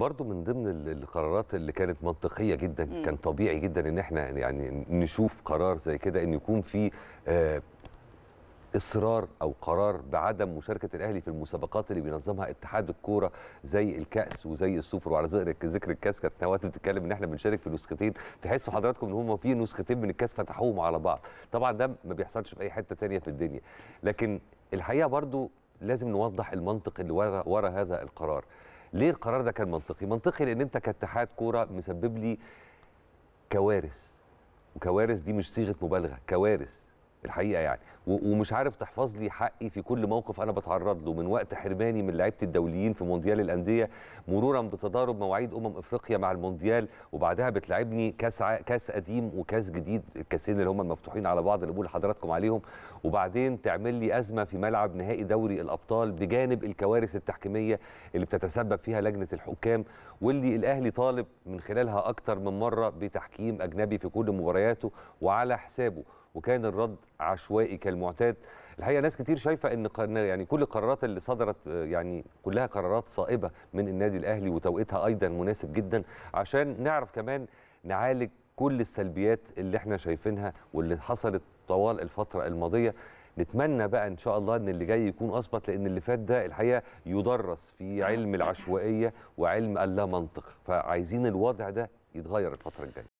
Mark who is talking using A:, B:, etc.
A: برضو من ضمن القرارات اللي كانت منطقيه جدا م. كان طبيعي جدا ان احنا يعني نشوف قرار زي كده ان يكون في آه، اصرار او قرار بعدم مشاركه الاهلي في المسابقات اللي بينظمها اتحاد الكوره زي الكاس وزي السوبر وعلى ذكر الكاس كانت نواه بتتكلم ان احنا بنشارك في نسختين تحسوا حضراتكم ان هم في نسختين من الكاس فتحوهم على بعض طبعا ده ما بيحصلش في اي حته ثانيه في الدنيا لكن الحقيقه برضو لازم نوضح المنطق اللي ورا, ورا هذا القرار ليه القرار ده كان منطقي منطقي لان انت كاتحاد كوره مسبب لي كوارث وكوارث دي مش صيغه مبالغه كوارث الحقيقه يعني ومش عارف تحفظ لي حقي في كل موقف انا بتعرض له من وقت حرماني من لعيبه الدوليين في مونديال الانديه مرورا بتضارب مواعيد امم افريقيا مع المونديال وبعدها بتلعبني كاس ع... كاس قديم وكاس جديد الكاسين اللي هم المفتوحين على بعض اللي بقول لحضراتكم عليهم وبعدين تعمل لي ازمه في ملعب نهائي دوري الابطال بجانب الكوارث التحكيميه اللي بتتسبب فيها لجنه الحكام واللي الاهلي طالب من خلالها اكتر من مره بتحكيم اجنبي في كل مبارياته وعلى حسابه وكان الرد عشوائي كالمعتاد الحقيقه ناس كتير شايفه ان يعني كل القرارات اللي صدرت آه، يعني كلها قرارات صائبه من النادي الاهلي وتوقيتها ايضا مناسب جدا عشان نعرف كمان نعالج كل السلبيات اللي احنا شايفينها واللي حصلت طوال الفتره الماضيه نتمنى بقى ان شاء الله ان اللي جاي يكون اظبط لان اللي فات ده الحقيقه يدرس في علم العشوائيه وعلم اللا منطق فعايزين الوضع ده يتغير الفتره الجايه